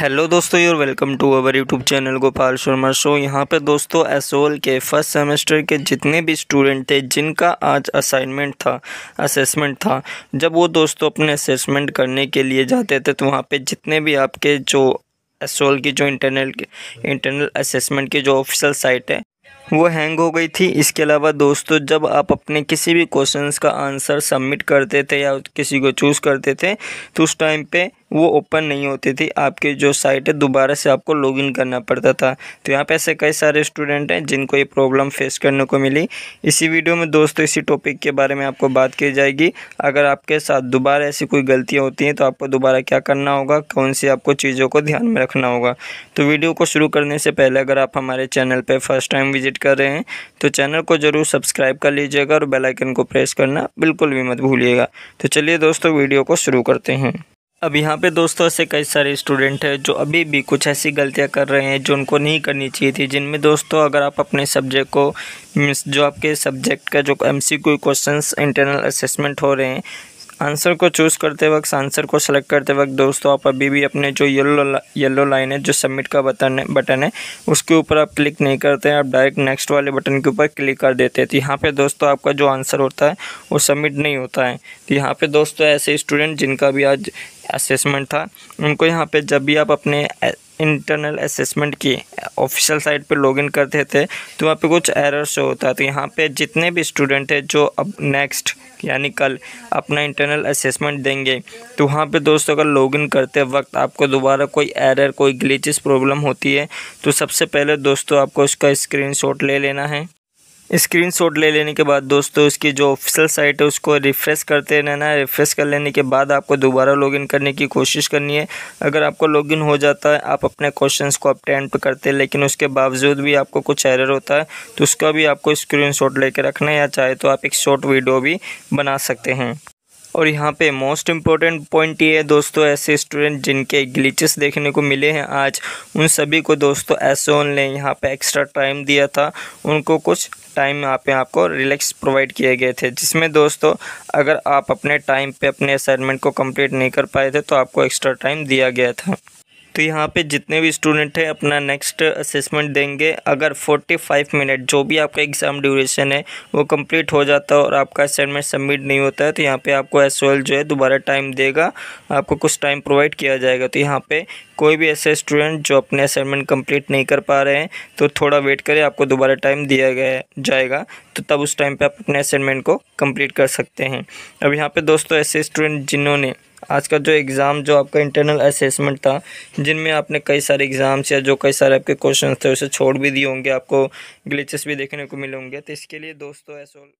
hello दोस्तों your welcome to our YouTube channel Gopal Sharma show यहाँ पे दोस्तों एसओल के फर्स्ट सेमेस्टर के जितने भी स्टूडेंट थे जिनका आज असाइनमेंट था असेसमेंट था जब वो दोस्तों अपने असेसमेंट करने के लिए जाते थे तो वहाँ पे जितने भी आपके जो एसओल की जो इंटरनल इंटरनल असेसमेंट की जो ऑफिशियल साइट है वो हैंग हो गई थी इसके अलावा दोस्तों जब आप अपने किसी भी क्वेश्चंस का आंसर सबमिट करते थे या किसी को चूज़ करते थे तो उस टाइम पे वो ओपन नहीं होती थी आपकी जो साइट है दोबारा से आपको लॉगिन करना पड़ता था तो यहाँ पे ऐसे कई सारे स्टूडेंट हैं जिनको ये प्रॉब्लम फेस करने को मिली इसी वीडियो में दोस्तों इसी टॉपिक के बारे में आपको बात की जाएगी अगर आपके साथ दोबारा ऐसी कोई गलतियाँ होती हैं तो आपको दोबारा क्या करना होगा कौन सी आपको चीज़ों को ध्यान में रखना होगा तो वीडियो को शुरू करने से पहले अगर आप हमारे चैनल पर फर्स्ट टाइम विजिट कर रहे हैं तो चैनल को ज़रूर सब्सक्राइब कर लीजिएगा और बेलाइकन को प्रेस करना बिल्कुल भी मत भूलिएगा तो चलिए दोस्तों वीडियो को शुरू करते हैं अब यहाँ पे दोस्तों ऐसे कई सारे स्टूडेंट हैं जो अभी भी कुछ ऐसी गलतियाँ कर रहे हैं जो उनको नहीं करनी चाहिए थी जिनमें दोस्तों अगर आप अपने सब्जेक्ट को मीन्स जो आपके सब्जेक्ट का जो M C question internal assessment हो रहे हैं आंसर को चूज़ करते वक्त आंसर को सेलेक्ट करते वक्त दोस्तों आप अभी भी अपने जो येलो येलो लाइन है जो सबमिट का बटन है बटन है उसके ऊपर आप क्लिक नहीं करते हैं आप डायरेक्ट नेक्स्ट वाले बटन के ऊपर क्लिक कर देते हैं तो यहाँ पे दोस्तों आपका जो आंसर होता है वो सबमिट नहीं होता है तो यहाँ पर दोस्तों ऐसे स्टूडेंट जिनका भी आज असेसमेंट था उनको यहाँ पर जब भी आप अपने इंटरनल असेसमेंट की ऑफिशियल साइट पे लॉगिन करते थे तो वहाँ पे कुछ एरर शो होता है तो यहाँ पे जितने भी स्टूडेंट हैं जो अब नेक्स्ट यानी कल अपना इंटरनल असेसमेंट देंगे तो वहाँ पे दोस्तों अगर लॉगिन करते वक्त आपको दोबारा कोई एरर कोई ग्लीचिस प्रॉब्लम होती है तो सबसे पहले दोस्तों आपको उसका स्क्रीन ले लेना है स्क्रीनशॉट ले लेने के बाद दोस्तों इसकी जो ऑफिशियल साइट है उसको रिफ़्रेश करते रहना है रिफ़्रेश कर लेने के बाद आपको दोबारा लॉगिन करने की कोशिश करनी है अगर आपको लॉगिन हो जाता है आप अपने क्वेश्चंस को अटेंड करते हैं लेकिन उसके बावजूद भी आपको कुछ एरर होता है तो उसका भी आपको स्क्रीन लेकर रखना है या चाहे तो आप एक शॉर्ट वीडियो भी बना सकते हैं और यहाँ पे मोस्ट इम्पोर्टेंट पॉइंट ये है दोस्तों ऐसे स्टूडेंट जिनके ग्लीचेस देखने को मिले हैं आज उन सभी को दोस्तों ऐसे ने यहाँ पे एक्स्ट्रा टाइम दिया था उनको कुछ टाइम यहाँ पे आपको रिलैक्स प्रोवाइड किए गए थे जिसमें दोस्तों अगर आप अपने टाइम पे अपने असाइनमेंट को कंप्लीट नहीं कर पाए थे तो आपको एक्स्ट्रा टाइम दिया गया था तो यहाँ पे जितने भी स्टूडेंट हैं अपना नेक्स्ट असेसमेंट देंगे अगर 45 मिनट जो भी आपका एग्ज़ाम ड्यूरेशन है वो कंप्लीट हो जाता है और आपका असाइनमेंट सबमिट नहीं होता है तो यहाँ पे आपको एस जो है दोबारा टाइम देगा आपको कुछ टाइम प्रोवाइड किया जाएगा तो यहाँ पर कोई भी ऐसे स्टूडेंट जो अपने असाइनमेंट कम्प्लीट नहीं कर पा रहे हैं तो थोड़ा वेट करें आपको दोबारा टाइम दिया गया जाएगा तो तब उस टाइम पर आप अपने असाइनमेंट को कम्प्लीट कर सकते हैं अब यहाँ पर दोस्तों ऐसे स्टूडेंट जिन्होंने आज का जो एग्ज़ाम जो आपका इंटरनल असेसमेंट था जिनमें आपने कई सारे एग्ज़ाम्स या जो कई सारे आपके क्वेश्चन थे उसे छोड़ भी दिए होंगे आपको ग्लिचेस भी देखने को मिले होंगे तो इसके लिए दोस्तों ऐसा